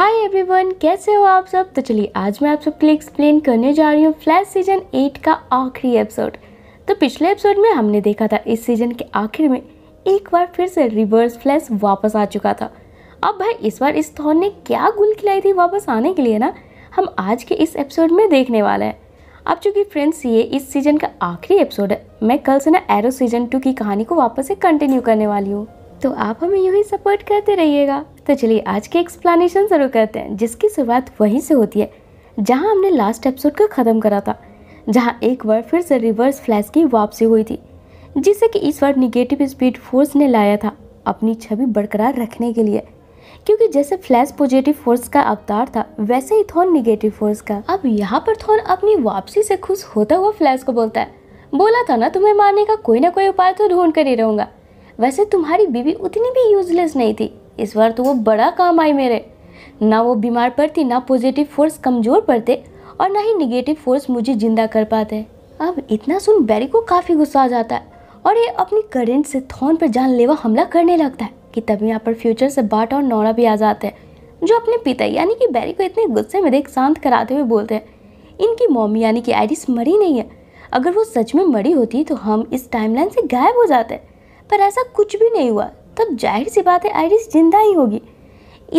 hi everyone कैसे हो आप सब तो चलिए आज मैं आप सबके लिए एक्सप्लेन करने जा रही हूँ फ्लैश सीजन एट का आखिरी एपिसोड तो पिछले एपिसोड में हमने देखा था इस सीजन के आखिर में एक बार फिर से रिवर्स फ्लैश वापस आ चुका था अब भाई इस बार इस थॉर ने क्या गुल खिलाई थी वापस आने के लिए ना हम आज के इस एपिसोड में देखने वाले हैं अब चूँकि फ्रेंड्स ये इस सीज़न का आखिरी एपिसोड है मैं कल से ना एरो सीजन टू की कहानी को वापस से कंटिन्यू करने वाली हूँ तो आप हमें यूँ ही सपोर्ट करते रहिएगा तो चलिए आज के एक्सप्लेनेशन शुरू करते हैं जिसकी शुरुआत वहीं से होती है जहाँ हमने लास्ट एपिसोड को ख़त्म करा था जहाँ एक बार फिर से रिवर्स फ्लैश की वापसी हुई थी जिससे कि इस बार निगेटिव स्पीड फोर्स ने लाया था अपनी छवि बरकरार रखने के लिए क्योंकि जैसे फ्लैश पॉजिटिव फोर्स का अवतार था वैसे ही थॉन निगेटिव फोर्स का अब यहाँ पर थॉन अपनी वापसी से खुश होता हुआ फ्लैश को बोलता है बोला था ना तुम्हें मारने का कोई ना कोई उपाय तो ढूंढ कर ही रहूंगा वैसे तुम्हारी बीवी उतनी भी यूजलेस नहीं थी इस बार तो वो बड़ा काम आई मेरे ना वो बीमार पड़ती ना पॉजिटिव फोर्स कमज़ोर पड़ते और ना ही निगेटिव फोर्स मुझे ज़िंदा कर पाते अब इतना सुन बैरी को काफ़ी गुस्सा आ जाता है और ये अपनी करेंट से थॉन पर जानलेवा हमला करने लगता है कि तभी यहाँ पर फ्यूचर से बाट और नौरा भी आ जाते हैं जो अपने पिता यानी कि बैरी को इतने गुस्से में देख शांत कराते हुए बोलते हैं इनकी मॉमी यानी कि आइरिस मरी नहीं है अगर वो सच में मरी होती तो हम इस टाइमलाइन से गायब हो जाते हैं पर ऐसा कुछ भी नहीं हुआ तब जाहिर सी बात है आइरिस जिंदा ही होगी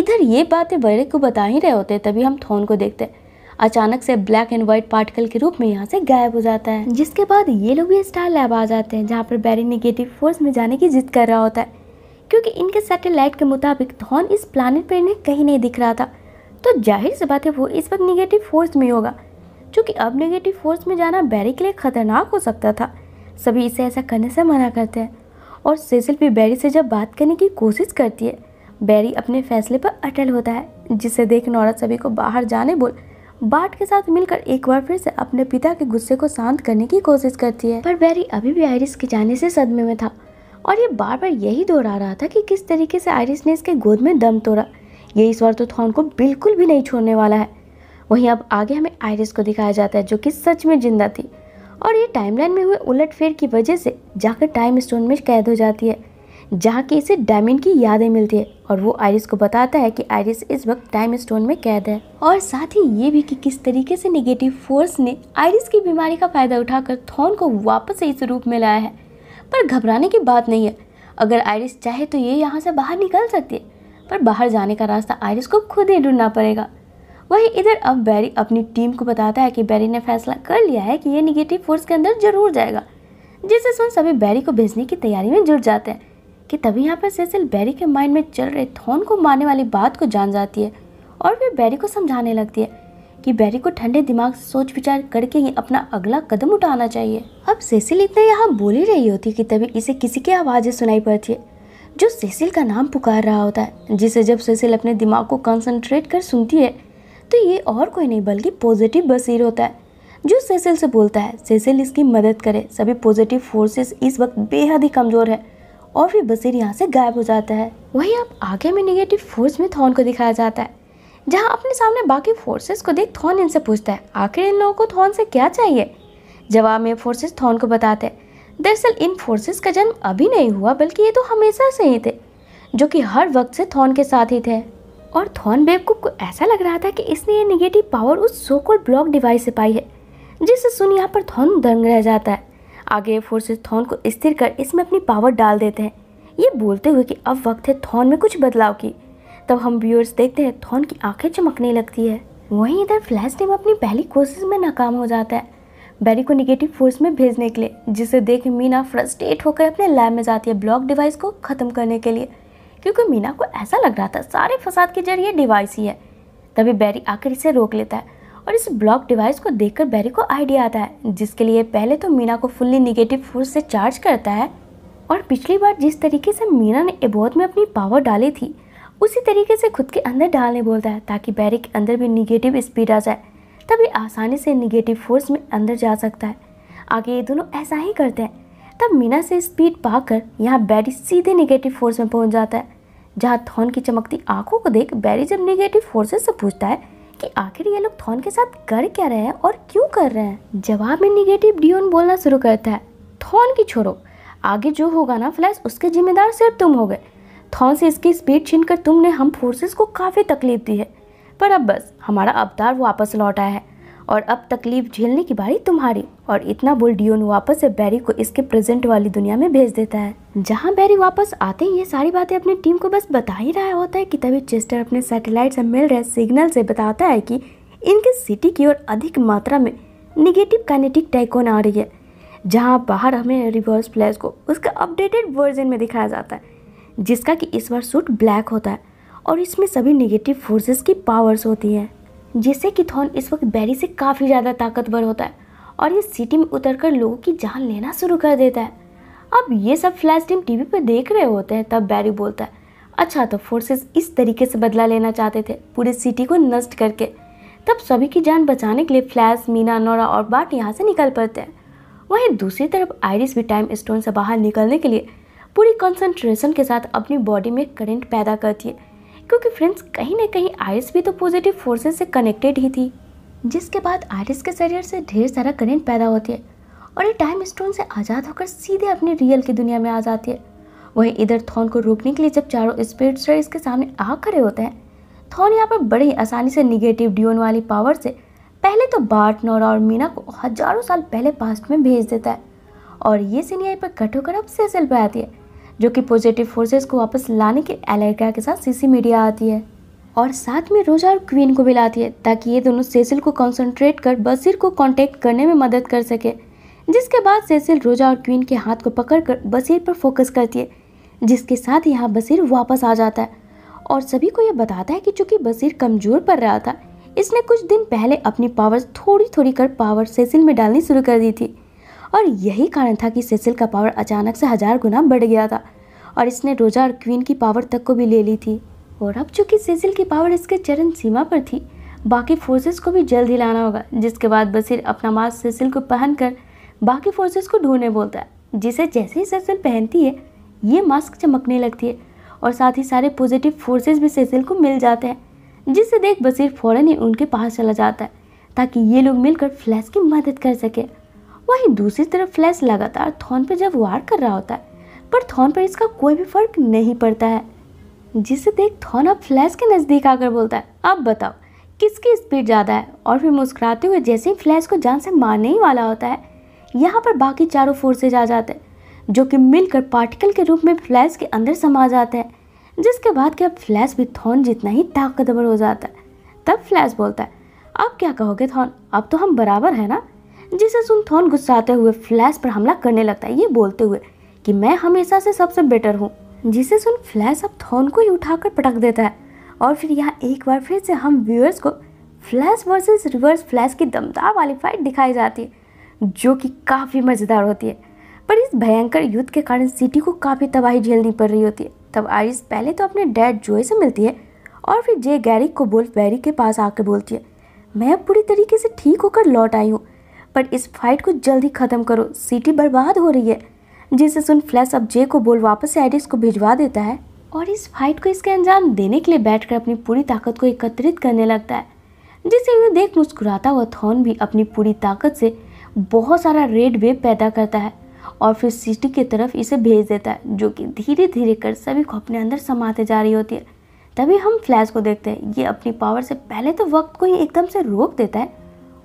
इधर ये बातें बड़े को बता ही रहे होते तभी हम थोन को देखते हैं अचानक से ब्लैक एंड व्हाइट पार्टिकल के रूप में यहाँ से गायब हो जाता है जिसके बाद ये लोग भी स्टार लैब आ जाते हैं जहाँ पर बैरी निगेटिव फोर्स में जाने की जिद कर रहा होता है क्योंकि इनके सैटेलाइट के मुताबिक थॉन इस प्लानट पर इन्हें कहीं नहीं दिख रहा था तो जाहिर सी बात है वो इस वक्त निगेटिव फोर्स में होगा चूँकि अब निगेटिव फोर्स में जाना बैरी के लिए खतरनाक हो सकता था सभी इसे ऐसा करने से मना करते हैं और सेसिल भी बैरी से जब बात करने की कोशिश करती है बैरी अपने फैसले पर अटल होता है जिसे देख नौरत सभी को बाहर जाने बोल बाट के साथ मिलकर एक बार फिर से अपने पिता के गुस्से को शांत करने की कोशिश करती है पर बैरी अभी भी आयरिस के जाने से सदमे में था और ये बार बार यही दोहरा रहा था कि किस तरीके से आयरिस ने इसके गोद में दम तोड़ा ये इस बार तो थॉन को बिल्कुल भी नहीं छोड़ने वाला है वहीं अब आगे हमें आयरिस को दिखाया जाता है जो कि सच में जिंदा थी और ये टाइमलाइन में हुए उलटफेर की वजह से जाकर टाइम स्टोन में कैद हो जाती है जहाँ के इसे डायमिन की यादें मिलती है और वो आयरिस को बताता है कि आयरिस इस वक्त टाइम स्टोन में कैद है और साथ ही ये भी कि किस तरीके से निगेटिव फोर्स ने आयरिस की बीमारी का फायदा उठाकर थॉन को वापस से इस रूप में लाया है पर घबराने की बात नहीं है अगर आयरिस चाहे तो ये यहाँ से बाहर निकल सकती है पर बाहर जाने का रास्ता आयरिस को खुद ही ढूंढना पड़ेगा वहीं इधर अब बैरी अपनी टीम को बताता है कि बैरी ने फैसला कर लिया है कि ये निगेटिव फोर्स के अंदर जरूर जाएगा जिसे सुन सभी बैरी को भेजने की तैयारी में जुट जाते हैं कि तभी यहाँ पर सेसिल बैरी के माइंड में चल रहे थॉन को मारने वाली बात को जान जाती है और फिर बैरी को समझाने लगती है कि बैरी को ठंडे दिमाग से सोच विचार करके ही अपना अगला कदम उठाना चाहिए अब सेसिल इतना यहाँ बोल ही रही होती कि तभी इसे किसी की आवाज़ें सुनाई पड़ती है जो सेसिल का नाम पुकार रहा होता है जिसे जब सेसिल अपने दिमाग को कंसंट्रेट कर सुनती है तो ये और कोई नहीं बल्कि पॉजिटिव बसीर होता है जो सेसिल से बोलता है सेसिल इसकी मदद करे सभी पॉजिटिव फोर्सेस इस वक्त बेहद ही कमज़ोर है और फिर बसीर यहाँ से गायब हो जाता है वहीं आप आगे में निगेटिव फोर्स में थॉन को दिखाया जाता है जहाँ अपने सामने बाकी फोर्सेस को देख थॉन इनसे पूछता है आखिर इन लोगों को थॉन से क्या चाहिए जवाब में फोर्सेस थॉन को बताते हैं दरअसल इन फोर्सेस का जन्म अभी नहीं हुआ बल्कि ये तो हमेशा से ही थे जो कि हर वक्त से थॉन के साथ ही थे और थॉर्न बेब को ऐसा लग रहा था कि इसने ये निगेटिव पावर उस सोकोल ब्लॉक डिवाइस से पाई है जिससे सुन यहाँ पर थॉर्न दंग रह जाता है आगे फोर्सेस थॉर्न को स्थिर कर इसमें अपनी पावर डाल देते हैं ये बोलते हुए कि अब वक्त है थॉर्न में कुछ बदलाव की तब हम व्यूअर्स देखते हैं थॉर्न की आंखें चमकने लगती है वहीं इधर फ्लैश टीम अपनी पहली कोशिश में नाकाम हो जाता है बैरी को निगेटिव फोर्स में भेजने के लिए जिसे देख मीना फ्रस्ट्रेट होकर अपने लैब में जाती है ब्लॉक डिवाइस को ख़त्म करने के लिए क्योंकि मीना को ऐसा लग रहा था सारे फसाद के जरिए डिवाइस ही है तभी बैरी आकर इसे रोक लेता है और इस ब्लॉक डिवाइस को देखकर बैरी को आइडिया आता है जिसके लिए पहले तो मीना को फुल्ली निगेटिव फोर्स से चार्ज करता है और पिछली बार जिस तरीके से मीना ने एबोध में अपनी पावर डाली थी उसी तरीके से खुद के अंदर डालने बोलता है ताकि बैरी के अंदर भी निगेटिव स्पीड आ जाए तभी आसानी से निगेटिव फोर्स में अंदर जा सकता है आगे ये दोनों ऐसा ही करते हैं तब मीना से स्पीड पाकर यहाँ बैरी सीधे निगेटिव फोर्स में पहुँच जाता है जहाँ थॉन की चमकती आंखों को देख बैरी जब निगेटिव फोर्सेस से पूछता है कि आखिर ये लोग थॉन के साथ कर क्या रहे हैं और क्यों कर रहे हैं जवाब में निगेटिव डियोन बोलना शुरू करता है थॉन की छोड़ो आगे जो होगा ना फ्लैश उसके जिम्मेदार सिर्फ तुम हो गए थॉन से इसकी स्पीड छीन कर तुमने हम फोर्सेस को काफ़ी तकलीफ दी है पर अब बस हमारा अवतार वापस लौट आया है और अब तकलीफ झेलने की बारी तुम्हारी और इतना बोल डियोन वापस से बैरी को इसके प्रेजेंट वाली दुनिया में भेज देता है जहाँ बैरी वापस आते हैं ये सारी बातें अपनी टीम को बस बता ही रहा होता है कि तभी चेस्टर अपने सैटेलाइट से मिल रहे सिग्नल से बताता है कि इनके सिटी की ओर अधिक मात्रा में निगेटिव कैनेटिक टाइकोन आ रही है जहाँ बाहर हमें रिवर्स फ्लैश को उसका अपडेटेड वर्जन में दिखाया जाता है जिसका कि इस बार सूट ब्लैक होता है और इसमें सभी निगेटिव फोर्सेस की पावर्स होती हैं जिससे कि थॉन इस वक्त बैरी से काफ़ी ज़्यादा ताकतवर होता है और ये सिटी में उतरकर लोगों की जान लेना शुरू कर देता है अब ये सब फ्लैश टीम टीवी पर देख रहे होते हैं तब बैरी बोलता है अच्छा तो फोर्सेस इस तरीके से बदला लेना चाहते थे पूरे सिटी को नष्ट करके तब सभी की जान बचाने के लिए फ्लैश मीना नोरा और बाट यहाँ से निकल पड़ते हैं वहीं दूसरी तरफ आयरिस भी टाइम स्टोन से बाहर निकलने के लिए पूरी कंसंट्रेशन के साथ अपनी बॉडी में करंट पैदा करती है क्योंकि फ्रेंड्स कहीं ना कहीं आयरस भी तो पॉजिटिव फोर्सेस से कनेक्टेड ही थी जिसके बाद आयरस के शरीर से ढेर सारा करेंट पैदा होती है और ये टाइम स्टोन से आज़ाद होकर सीधे अपनी रियल की दुनिया में आ जाती है वहीं इधर थॉन को रोकने के लिए जब चारों स्पिरिट्स इसके सामने आ खड़े होते हैं थॉन यहाँ पर बड़े ही आसानी से निगेटिव ड्यून वाली पावर से पहले तो बाट नोरा और मीना को हजारों साल पहले पास्ट में भेज देता है और ये सीन यहीं पर कट होकर अब सेसल पर आती है जो कि पॉजिटिव फोर्सेस को वापस लाने के एलेक्ट्रा के साथ सीसी मीडिया आती है और साथ में रोजा और क्वीन को भी लाती है ताकि ये दोनों सेसिल को कंसंट्रेट कर बसीर को कांटेक्ट करने में मदद कर सके जिसके बाद सेसिल रोजा और क्वीन के हाथ को पकड़कर बसीर पर फोकस करती है जिसके साथ यहाँ बसीर वापस आ जाता है और सभी को यह बताता है कि चूँकि बसीर कमज़ोर पड़ रहा था इसने कुछ दिन पहले अपनी पावर थोड़ी थोड़ी कर पावर सेसिल में डालनी शुरू कर दी थी और यही कारण था कि सेसिल का पावर अचानक से हज़ार गुना बढ़ गया था और इसने रोजा और क्वीन की पावर तक को भी ले ली थी और अब चूंकि सेसिल की पावर इसके चरण सीमा पर थी बाकी फोर्सेस को भी जल्द ही लाना होगा जिसके बाद बसीर अपना मास्क सेसिल को पहनकर बाकी फोर्सेस को ढूंढने बोलता है जिसे जैसे ही सेसिल पहनती है ये मास्क चमकने लगती है और साथ ही सारे पॉजिटिव फोर्सेज भी सेसिल को मिल जाते हैं जिसे देख बसीर फ़ौरन ही उनके पास चला जाता है ताकि ये लोग मिलकर फ्लैश की मदद कर सकें वहीं दूसरी तरफ फ्लैश लगातार थॉन पर जब वार कर रहा होता है पर थॉन पर इसका कोई भी फर्क नहीं पड़ता है जिसे देख थॉन अब फ्लैश के नज़दीक आकर बोलता है अब बताओ किसकी स्पीड ज़्यादा है और फिर मुस्कुराते हुए जैसे ही फ्लैश को जान से मारने ही वाला होता है यहाँ पर बाकी चारों फोर्सेज आ जाते हैं जो कि मिलकर पार्टिकल के रूप में फ्लैश के अंदर समा जाते हैं जिसके बाद क्या फ्लैश भी थॉन जितना ही ताकतवर हो जाता है तब फ्लैश बोलता है अब क्या कहोगे थॉन अब तो हम बराबर हैं ना जिसे सुन थॉन गुस्साते हुए फ्लैश पर हमला करने लगता है ये बोलते हुए कि मैं हमेशा से सबसे बेटर हूँ जिसे सुन फ्लैश अब थॉन को ही उठाकर पटक देता है और फिर यहाँ एक बार फिर से हम व्यूअर्स को फ्लैश वर्सेस रिवर्स फ्लैश की दमदार वाली फाइट दिखाई जाती है जो कि काफ़ी मज़ेदार होती है पर इस भयंकर युद्ध के कारण सिटी को काफ़ी तबाही झेलनी पड़ रही होती है तब आरिस पहले तो अपने डैड जोए से मिलती है और फिर जे गैरिक को बोल बैरी के पास आकर बोलती है मैं अब पूरी तरीके से ठीक होकर लौट आई हूँ पर इस फाइट को जल्दी ख़त्म करो सिटी बर्बाद हो रही है जिसे सुन फ्लैश अब जे को बोल वापस से एडिस को भिजवा देता है और इस फाइट को इसके अंजाम देने के लिए बैठकर अपनी पूरी ताकत को एकत्रित करने लगता है जिसे वो देख मुस्कुराता हुआ थॉन भी अपनी पूरी ताकत से बहुत सारा रेड वेव पैदा करता है और फिर सिटी की तरफ इसे भेज देता है जो कि धीरे धीरे कर सभी को अपने अंदर समाते जा रही होती है तभी हम फ्लैश को देखते हैं ये अपनी पावर से पहले तो वक्त को ही एकदम से रोक देता है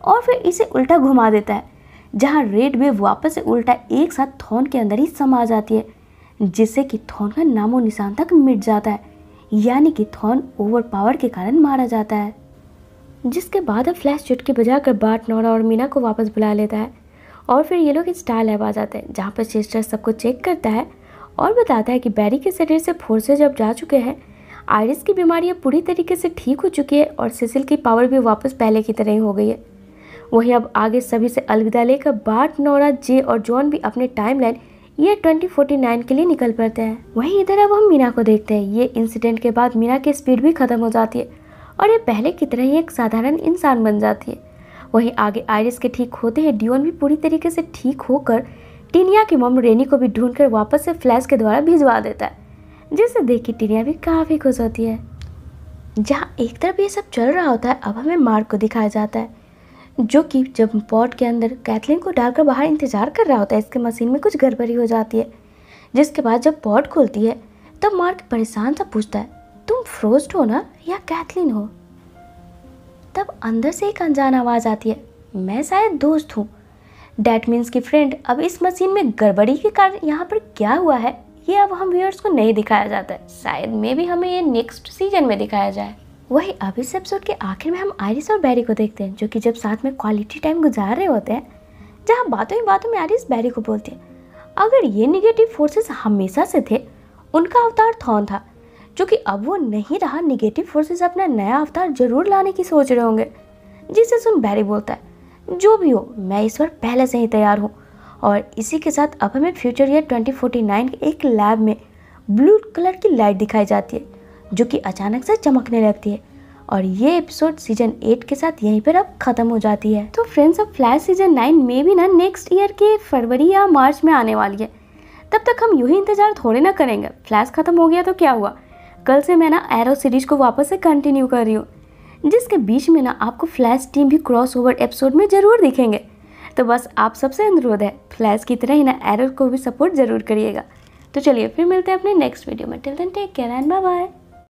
और फिर इसे उल्टा घुमा देता है जहाँ रेड वेव वापस से उल्टा एक साथ थॉन के अंदर ही समा जाती है जिससे कि थॉन का नामो निशान तक मिट जाता है यानी कि थॉन ओवर पावर के कारण मारा जाता है जिसके बाद अब फ्लैश चुटकी बजा कर बाट नोरा और मीना को वापस बुला लेता है और फिर ये लोग स्टार लैब आ जाते हैं जहाँ पर चेस्टर सबको चेक करता है और बताता है कि बैरी के शरीर से फोर्सेज जब जा चुके हैं आयरस की बीमारी पूरी तरीके से ठीक हो चुकी है और सिसिल की पावर भी वापस पहले की तरह ही हो गई है वहीं अब आगे सभी से अलविदा लेकर बाट नोरा जे और जॉन भी अपने टाइमलाइन ये 2049 के लिए निकल पड़ते हैं वहीं इधर अब हम मीना को देखते हैं ये इंसिडेंट के बाद मीना की स्पीड भी खत्म हो जाती है और ये पहले की तरह ही एक साधारण इंसान बन जाती है वहीं आगे आयरिस के ठीक होते हैं डियोन भी पूरी तरीके से ठीक होकर टीनिया की मम रेनी को भी ढूंढ वापस से फ्लैश के द्वारा भिजवा देता है जिसे देख के टीनिया भी काफ़ी खुश होती है जहाँ एक तरफ ये सब चल रहा होता है अब हमें मार्ग को दिखाया जाता है जो कि जब पॉट के अंदर कैथलिन को डालकर बाहर इंतजार कर रहा होता है इसके मशीन में कुछ गड़बड़ी हो जाती है जिसके बाद जब पॉट खुलती है तब मार्क परेशान सा पूछता है तुम फ्रोस्ट हो ना या कैथलिन हो तब अंदर से एक अनजान आवाज़ आती है मैं शायद दोस्त हूँ डैट मीन्स की फ्रेंड अब इस मशीन में गड़बड़ी के कारण यहाँ पर क्या हुआ है ये अब हम व्यूअर्स को नहीं दिखाया जाता है शायद मे भी हमें ये नेक्स्ट सीजन में दिखाया जाए वही अब इस एपिसोड के आखिर में हम आयरिस और बैरी को देखते हैं जो कि जब साथ में क्वालिटी टाइम गुजार रहे होते हैं जहाँ बातों ही बातों में आयरिस बैरी को बोलते हैं अगर ये निगेटिव फोर्सेस हमेशा से थे उनका अवतार थॉन था जो कि अब वो नहीं रहा निगेटिव फोर्सेस अपना नया अवतार जरूर लाने की सोच रहे होंगे जिसे सुन बैरी बोलता है जो भी हो मैं इस पर पहले से ही तैयार हूँ और इसी के साथ अब हमें फ्यूचर ईयर 2049 के एक लैब में ब्लू कलर की लाइट दिखाई जाती है जो कि अचानक से चमकने लगती है और ये एपिसोड सीजन एट के साथ यहीं पर अब खत्म हो जाती है तो फ्रेंड्स अब फ्लैश सीजन नाइन में भी ना नेक्स्ट ईयर के फरवरी या मार्च में आने वाली है तब तक हम यूँ ही इंतजार थोड़े ना करेंगे फ्लैश खत्म हो गया तो क्या हुआ कल से मैं ना एरो सीरीज को वापस से कंटिन्यू कर रही हूँ जिसके बीच में ना आपको फ्लैश टीम भी क्रॉस ओवर एपिसोड में ज़रूर दिखेंगे तो बस आप सबसे अनुरोध है फ्लैश की तरह ही ना एरो को भी सपोर्ट ज़रूर करिएगा तो चलिए फिर मिलते हैं अपने नेक्स्ट वीडियो में till then take care and bye bye